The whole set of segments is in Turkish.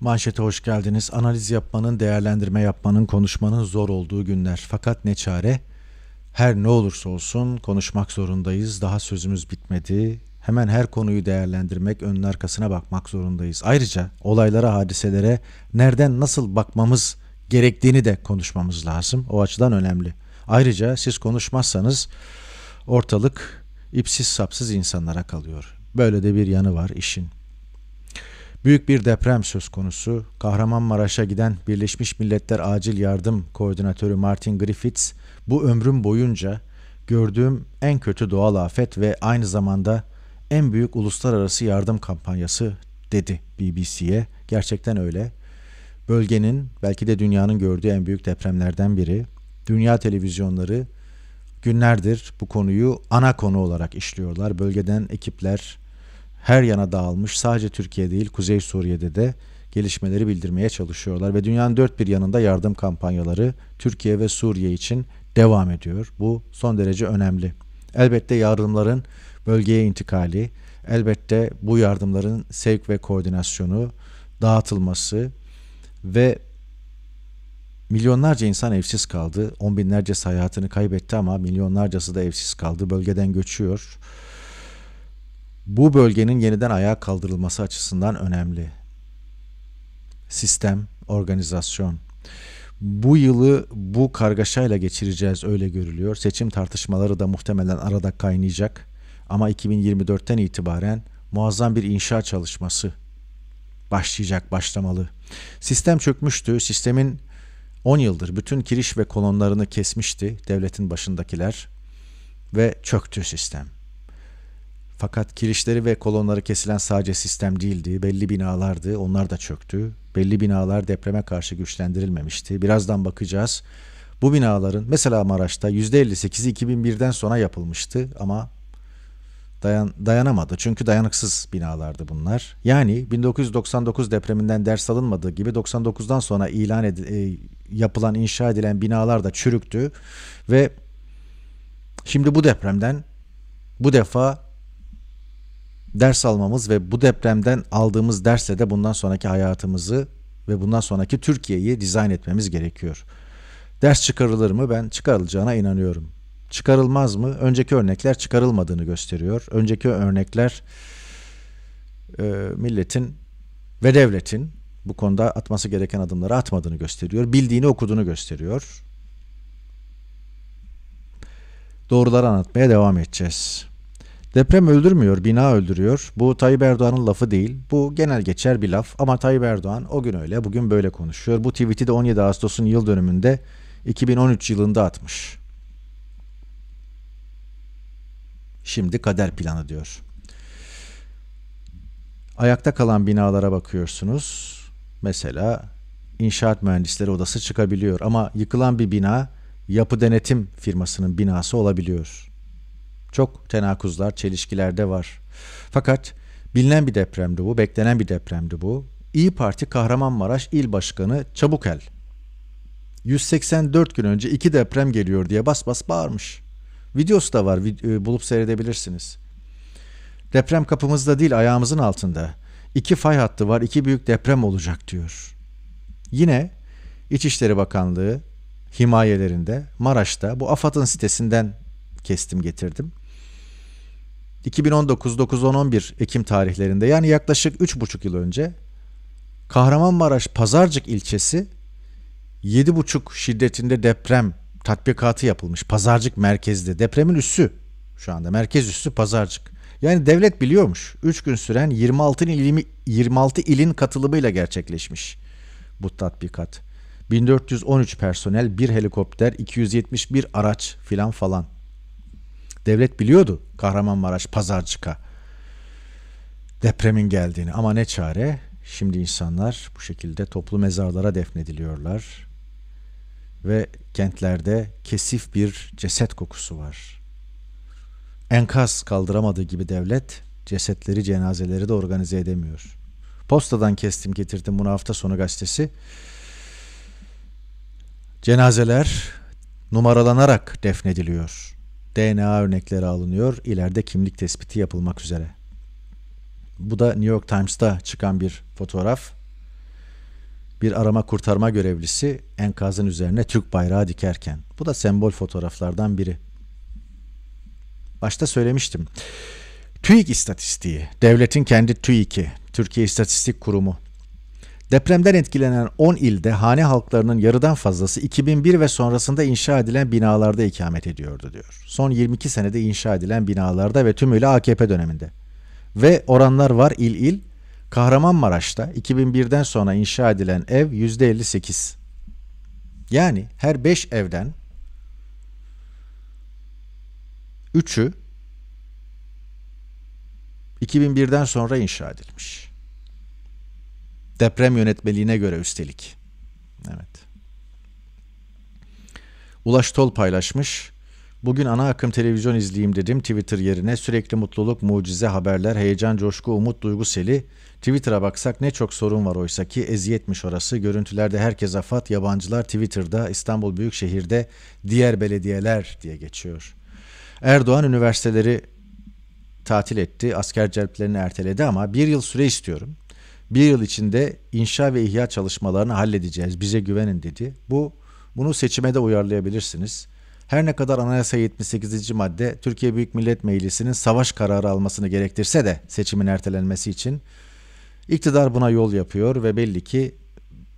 Manşete hoş geldiniz. Analiz yapmanın, değerlendirme yapmanın, konuşmanın zor olduğu günler. Fakat ne çare? Her ne olursa olsun konuşmak zorundayız. Daha sözümüz bitmedi. Hemen her konuyu değerlendirmek, önün arkasına bakmak zorundayız. Ayrıca olaylara, hadiselere nereden nasıl bakmamız gerektiğini de konuşmamız lazım. O açıdan önemli. Ayrıca siz konuşmazsanız ortalık ipsiz sapsız insanlara kalıyor. Böyle de bir yanı var işin. Büyük bir deprem söz konusu. Kahramanmaraş'a giden Birleşmiş Milletler Acil Yardım Koordinatörü Martin Griffiths bu ömrüm boyunca gördüğüm en kötü doğal afet ve aynı zamanda en büyük uluslararası yardım kampanyası dedi BBC'ye. Gerçekten öyle. Bölgenin belki de dünyanın gördüğü en büyük depremlerden biri. Dünya televizyonları günlerdir bu konuyu ana konu olarak işliyorlar. Bölgeden ekipler her yana dağılmış. Sadece Türkiye değil Kuzey Suriye'de de gelişmeleri bildirmeye çalışıyorlar ve dünyanın dört bir yanında yardım kampanyaları Türkiye ve Suriye için devam ediyor. Bu son derece önemli. Elbette yardımların bölgeye intikali, elbette bu yardımların sevk ve koordinasyonu, dağıtılması ve milyonlarca insan evsiz kaldı. On binlerce hayatını kaybetti ama milyonlarcası da evsiz kaldı. Bölgeden göçüyor bu bölgenin yeniden ayağa kaldırılması açısından önemli. Sistem, organizasyon. Bu yılı bu kargaşayla geçireceğiz öyle görülüyor. Seçim tartışmaları da muhtemelen arada kaynayacak. Ama 2024'ten itibaren muazzam bir inşa çalışması başlayacak, başlamalı. Sistem çökmüştü. Sistemin 10 yıldır bütün kiriş ve kolonlarını kesmişti devletin başındakiler ve çöktü sistem. Fakat kirişleri ve kolonları kesilen sadece sistem değildi. Belli binalardı. Onlar da çöktü. Belli binalar depreme karşı güçlendirilmemişti. Birazdan bakacağız. Bu binaların mesela Maraş'ta %58'i 2001'den sonra yapılmıştı ama dayan, dayanamadı. Çünkü dayanıksız binalardı bunlar. Yani 1999 depreminden ders alınmadığı gibi 99'dan sonra ilan ed- e, yapılan, inşa edilen binalar da çürüktü ve şimdi bu depremden bu defa ders almamız ve bu depremden aldığımız dersle de bundan sonraki hayatımızı ve bundan sonraki Türkiye'yi dizayn etmemiz gerekiyor. Ders çıkarılır mı? Ben çıkarılacağına inanıyorum. Çıkarılmaz mı? Önceki örnekler çıkarılmadığını gösteriyor. Önceki örnekler e, milletin ve devletin bu konuda atması gereken adımları atmadığını gösteriyor. Bildiğini okuduğunu gösteriyor. Doğruları anlatmaya devam edeceğiz. Deprem öldürmüyor, bina öldürüyor. Bu Tayyip Erdoğan'ın lafı değil. Bu genel geçer bir laf ama Tayyip Erdoğan o gün öyle, bugün böyle konuşuyor. Bu tweet'i de 17 Ağustos'un yıl dönümünde 2013 yılında atmış. Şimdi kader planı diyor. Ayakta kalan binalara bakıyorsunuz. Mesela inşaat mühendisleri odası çıkabiliyor ama yıkılan bir bina yapı denetim firmasının binası olabiliyor. Çok tenakuzlar, çelişkiler de var. Fakat bilinen bir depremdi bu, beklenen bir depremdi bu. İyi Parti Kahramanmaraş İl Başkanı Çabukel 184 gün önce iki deprem geliyor diye bas bas bağırmış. Videosu da var e, bulup seyredebilirsiniz. Deprem kapımızda değil ayağımızın altında. İki fay hattı var iki büyük deprem olacak diyor. Yine İçişleri Bakanlığı himayelerinde Maraş'ta bu AFAD'ın sitesinden kestim getirdim. 2019 9-11 Ekim tarihlerinde yani yaklaşık 3,5 yıl önce Kahramanmaraş Pazarcık ilçesi 7,5 şiddetinde deprem tatbikatı yapılmış. Pazarcık merkezde depremin üssü şu anda merkez üssü Pazarcık. Yani devlet biliyormuş. 3 gün süren 26 ilin, 26 ilin katılımıyla gerçekleşmiş bu tatbikat. 1413 personel, 1 helikopter, 271 araç filan falan. Devlet biliyordu Kahramanmaraş Pazarcık'a depremin geldiğini ama ne çare şimdi insanlar bu şekilde toplu mezarlara defnediliyorlar ve kentlerde kesif bir ceset kokusu var. Enkaz kaldıramadığı gibi devlet cesetleri cenazeleri de organize edemiyor. Postadan kestim getirdim bunu hafta sonu gazetesi. Cenazeler numaralanarak defnediliyor. DNA örnekleri alınıyor, ileride kimlik tespiti yapılmak üzere. Bu da New York Times'ta çıkan bir fotoğraf. Bir arama kurtarma görevlisi enkazın üzerine Türk bayrağı dikerken. Bu da sembol fotoğraflardan biri. Başta söylemiştim. TÜİK istatistiği, devletin kendi TÜİK'i, Türkiye İstatistik Kurumu Depremden etkilenen 10 ilde hane halklarının yarıdan fazlası 2001 ve sonrasında inşa edilen binalarda ikamet ediyordu diyor. Son 22 senede inşa edilen binalarda ve tümüyle AKP döneminde. Ve oranlar var il il. Kahramanmaraş'ta 2001'den sonra inşa edilen ev %58. Yani her 5 evden 3'ü 2001'den sonra inşa edilmiş. Deprem yönetmeliğine göre üstelik. Evet. Ulaş Tol paylaşmış. Bugün ana akım televizyon izleyeyim dedim Twitter yerine sürekli mutluluk, mucize, haberler, heyecan, coşku, umut, duygu seli. Twitter'a baksak ne çok sorun var oysa ki eziyetmiş orası. Görüntülerde herkes afat, yabancılar Twitter'da, İstanbul Büyükşehir'de, diğer belediyeler diye geçiyor. Erdoğan üniversiteleri tatil etti, asker celplerini erteledi ama bir yıl süre istiyorum. Bir yıl içinde inşa ve ihya çalışmalarını halledeceğiz. Bize güvenin dedi. Bu bunu seçime de uyarlayabilirsiniz. Her ne kadar anayasa 78. madde Türkiye Büyük Millet Meclisi'nin savaş kararı almasını gerektirse de seçimin ertelenmesi için iktidar buna yol yapıyor ve belli ki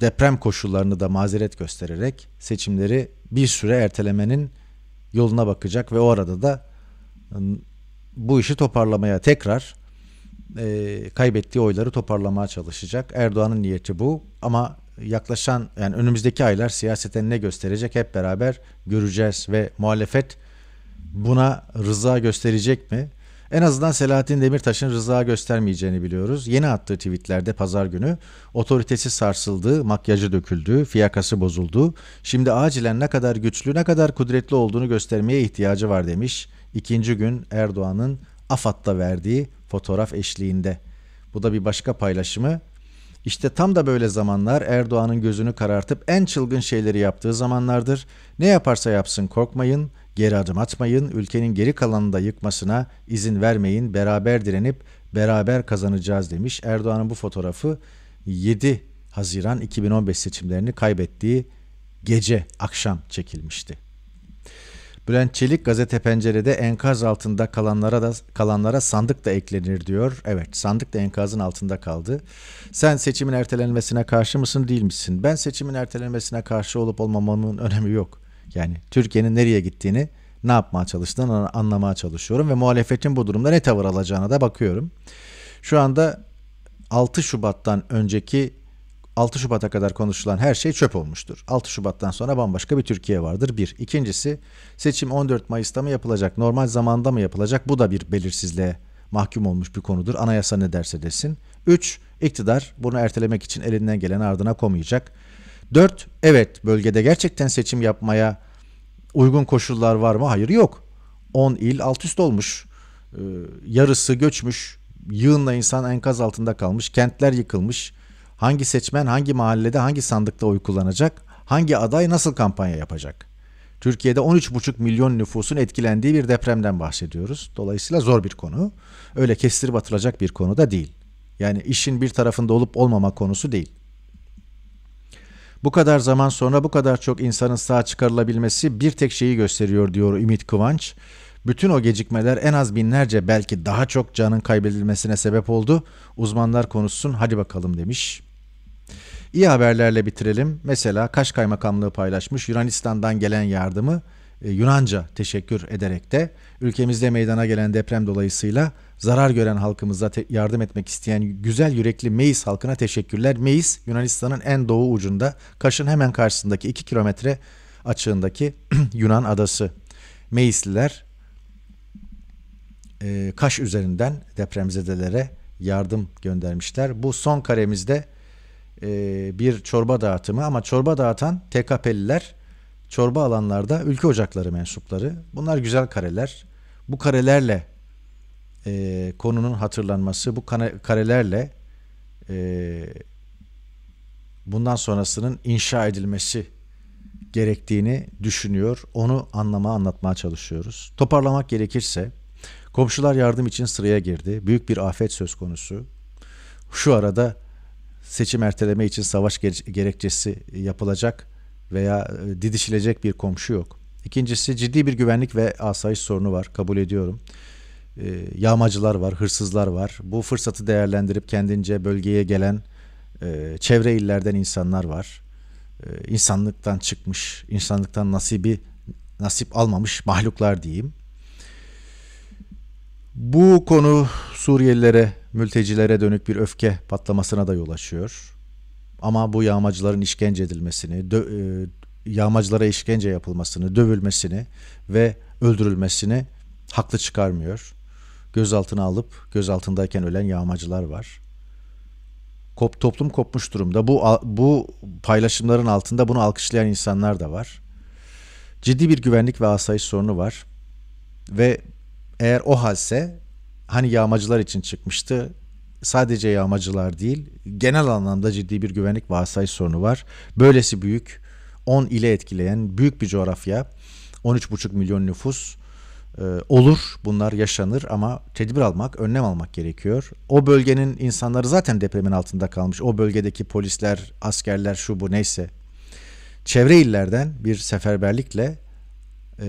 deprem koşullarını da mazeret göstererek seçimleri bir süre ertelemenin yoluna bakacak ve o arada da ıı, bu işi toparlamaya tekrar e, kaybettiği oyları toparlamaya çalışacak. Erdoğan'ın niyeti bu ama yaklaşan yani önümüzdeki aylar siyaseten ne gösterecek hep beraber göreceğiz ve muhalefet buna rıza gösterecek mi? En azından Selahattin Demirtaş'ın rıza göstermeyeceğini biliyoruz. Yeni attığı tweetlerde pazar günü otoritesi sarsıldı, makyajı döküldü, fiyakası bozuldu. Şimdi acilen ne kadar güçlü, ne kadar kudretli olduğunu göstermeye ihtiyacı var demiş. İkinci gün Erdoğan'ın AFAD'da verdiği fotoğraf eşliğinde. Bu da bir başka paylaşımı. İşte tam da böyle zamanlar Erdoğan'ın gözünü karartıp en çılgın şeyleri yaptığı zamanlardır. Ne yaparsa yapsın korkmayın, geri adım atmayın, ülkenin geri kalanını da yıkmasına izin vermeyin, beraber direnip beraber kazanacağız demiş. Erdoğan'ın bu fotoğrafı 7 Haziran 2015 seçimlerini kaybettiği gece akşam çekilmişti. Bülent Çelik gazete pencerede enkaz altında kalanlara da kalanlara sandık da eklenir diyor. Evet sandık da enkazın altında kaldı. Sen seçimin ertelenmesine karşı mısın değil misin? Ben seçimin ertelenmesine karşı olup olmamamın önemi yok. Yani Türkiye'nin nereye gittiğini ne yapmaya çalıştığını anlamaya çalışıyorum ve muhalefetin bu durumda ne tavır alacağına da bakıyorum. Şu anda 6 Şubat'tan önceki 6 Şubat'a kadar konuşulan her şey çöp olmuştur. 6 Şubat'tan sonra bambaşka bir Türkiye vardır. Bir. İkincisi seçim 14 Mayıs'ta mı yapılacak, normal zamanda mı yapılacak? Bu da bir belirsizliğe mahkum olmuş bir konudur. Anayasa ne derse desin. 3. İktidar bunu ertelemek için elinden gelen ardına komayacak. 4. Evet bölgede gerçekten seçim yapmaya uygun koşullar var mı? Hayır yok. 10 il alt üst olmuş. Ee, yarısı göçmüş. Yığınla insan enkaz altında kalmış. Kentler yıkılmış Hangi seçmen hangi mahallede hangi sandıkta oy kullanacak? Hangi aday nasıl kampanya yapacak? Türkiye'de 13,5 milyon nüfusun etkilendiği bir depremden bahsediyoruz. Dolayısıyla zor bir konu. Öyle kestirip atılacak bir konu da değil. Yani işin bir tarafında olup olmama konusu değil. Bu kadar zaman sonra bu kadar çok insanın sağ çıkarılabilmesi bir tek şeyi gösteriyor diyor Ümit Kıvanç. Bütün o gecikmeler en az binlerce belki daha çok canın kaybedilmesine sebep oldu. Uzmanlar konuşsun hadi bakalım demiş. İyi haberlerle bitirelim. Mesela Kaş Kaymakamlığı paylaşmış Yunanistan'dan gelen yardımı e, Yunanca teşekkür ederek de ülkemizde meydana gelen deprem dolayısıyla zarar gören halkımıza yardım etmek isteyen güzel yürekli Meis halkına teşekkürler. Meis Yunanistan'ın en doğu ucunda Kaş'ın hemen karşısındaki 2 kilometre açığındaki Yunan adası. Meisliler e, Kaş üzerinden depremzedelere yardım göndermişler. Bu son karemizde e, bir çorba dağıtımı ama çorba dağıtan TKP'liler çorba alanlarda ülke ocakları mensupları. Bunlar güzel kareler. Bu karelerle e, konunun hatırlanması, bu karelerle e, bundan sonrasının inşa edilmesi gerektiğini düşünüyor. Onu anlama, anlatmaya çalışıyoruz. Toparlamak gerekirse komşular yardım için sıraya girdi. Büyük bir afet söz konusu. Şu arada seçim erteleme için savaş gerekçesi yapılacak veya e, didişilecek bir komşu yok. İkincisi ciddi bir güvenlik ve asayiş sorunu var kabul ediyorum. E, yağmacılar var, hırsızlar var. Bu fırsatı değerlendirip kendince bölgeye gelen e, çevre illerden insanlar var. İnsanlıktan çıkmış, insanlıktan nasibi nasip almamış mahluklar diyeyim. Bu konu Suriyelilere, mültecilere dönük bir öfke patlamasına da yol açıyor. Ama bu yağmacıların işkence edilmesini, dö- e, yağmacılara işkence yapılmasını, dövülmesini ve öldürülmesini haklı çıkarmıyor. Gözaltına alıp gözaltındayken ölen yağmacılar var. Kop, toplum kopmuş durumda. Bu bu paylaşımların altında bunu alkışlayan insanlar da var. Ciddi bir güvenlik ve asayiş sorunu var ve eğer o halse hani yağmacılar için çıkmıştı sadece yağmacılar değil genel anlamda ciddi bir güvenlik vasayi sorunu var. Böylesi büyük 10 ile etkileyen büyük bir coğrafya 13,5 milyon nüfus e, olur bunlar yaşanır ama tedbir almak önlem almak gerekiyor. O bölgenin insanları zaten depremin altında kalmış o bölgedeki polisler askerler şu bu neyse çevre illerden bir seferberlikle e,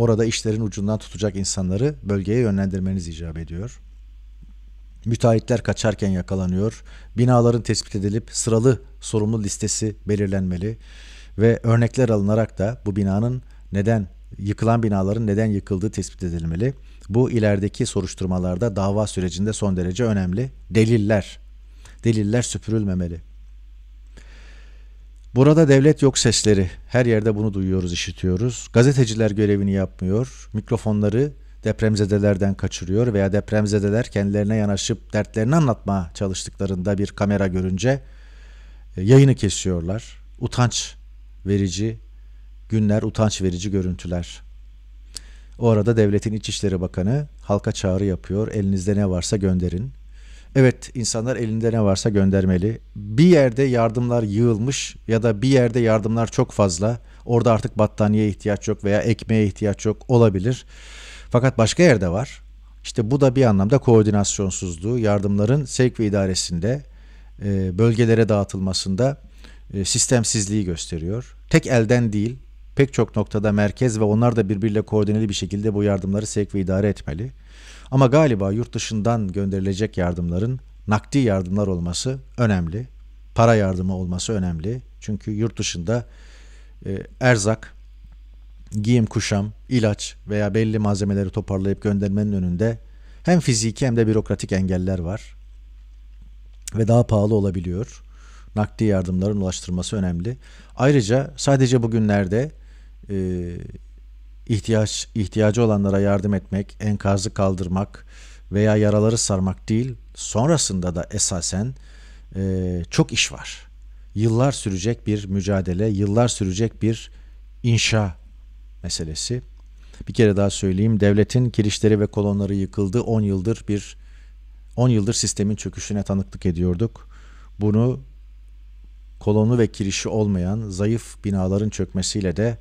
orada işlerin ucundan tutacak insanları bölgeye yönlendirmeniz icap ediyor. Müteahhitler kaçarken yakalanıyor. Binaların tespit edilip sıralı sorumlu listesi belirlenmeli ve örnekler alınarak da bu binanın neden yıkılan binaların neden yıkıldığı tespit edilmeli. Bu ilerideki soruşturmalarda dava sürecinde son derece önemli. Deliller. Deliller süpürülmemeli. Burada devlet yok sesleri. Her yerde bunu duyuyoruz, işitiyoruz. Gazeteciler görevini yapmıyor. Mikrofonları depremzedelerden kaçırıyor veya depremzedeler kendilerine yanaşıp dertlerini anlatma çalıştıklarında bir kamera görünce e, yayını kesiyorlar. Utanç verici günler, utanç verici görüntüler. O arada devletin İçişleri Bakanı halka çağrı yapıyor. Elinizde ne varsa gönderin. Evet insanlar elinde ne varsa göndermeli. Bir yerde yardımlar yığılmış ya da bir yerde yardımlar çok fazla. Orada artık battaniye ihtiyaç yok veya ekmeğe ihtiyaç yok olabilir. Fakat başka yerde var. İşte bu da bir anlamda koordinasyonsuzluğu, yardımların sevk ve idaresinde, e, bölgelere dağıtılmasında e, sistemsizliği gösteriyor. Tek elden değil, pek çok noktada merkez ve onlar da birbiriyle koordineli bir şekilde bu yardımları sevk ve idare etmeli. Ama galiba yurt dışından gönderilecek yardımların nakdi yardımlar olması önemli. Para yardımı olması önemli. Çünkü yurt dışında e, erzak, giyim kuşam, ilaç veya belli malzemeleri toparlayıp göndermenin önünde hem fiziki hem de bürokratik engeller var ve daha pahalı olabiliyor. Nakdi yardımların ulaştırması önemli. Ayrıca sadece bugünlerde e, ihtiyaç ihtiyacı olanlara yardım etmek, enkazı kaldırmak veya yaraları sarmak değil, sonrasında da esasen e, çok iş var. Yıllar sürecek bir mücadele, yıllar sürecek bir inşa meselesi. Bir kere daha söyleyeyim, devletin kirişleri ve kolonları yıkıldı. 10 yıldır bir 10 yıldır sistemin çöküşüne tanıklık ediyorduk. Bunu kolonu ve kirişi olmayan zayıf binaların çökmesiyle de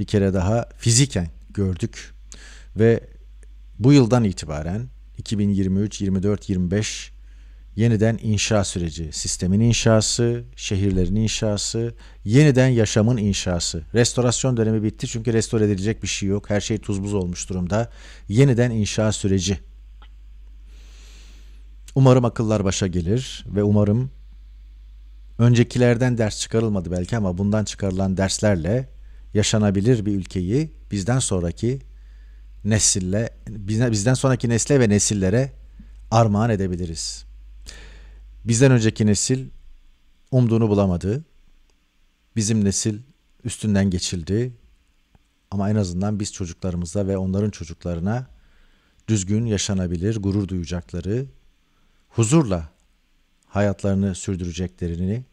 bir kere daha fiziken gördük ve bu yıldan itibaren 2023, 24, 25 yeniden inşa süreci, sistemin inşası, şehirlerin inşası, yeniden yaşamın inşası. Restorasyon dönemi bitti çünkü restore edilecek bir şey yok. Her şey tuz buz olmuş durumda. Yeniden inşa süreci. Umarım akıllar başa gelir ve umarım öncekilerden ders çıkarılmadı belki ama bundan çıkarılan derslerle yaşanabilir bir ülkeyi bizden sonraki nesille bizden sonraki nesle ve nesillere armağan edebiliriz. Bizden önceki nesil umduğunu bulamadı. Bizim nesil üstünden geçildi. Ama en azından biz çocuklarımıza ve onların çocuklarına düzgün yaşanabilir, gurur duyacakları, huzurla hayatlarını sürdüreceklerini,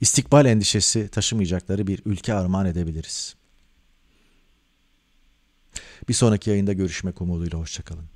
istikbal endişesi taşımayacakları bir ülke armağan edebiliriz. Bir sonraki yayında görüşmek umuduyla hoşçakalın.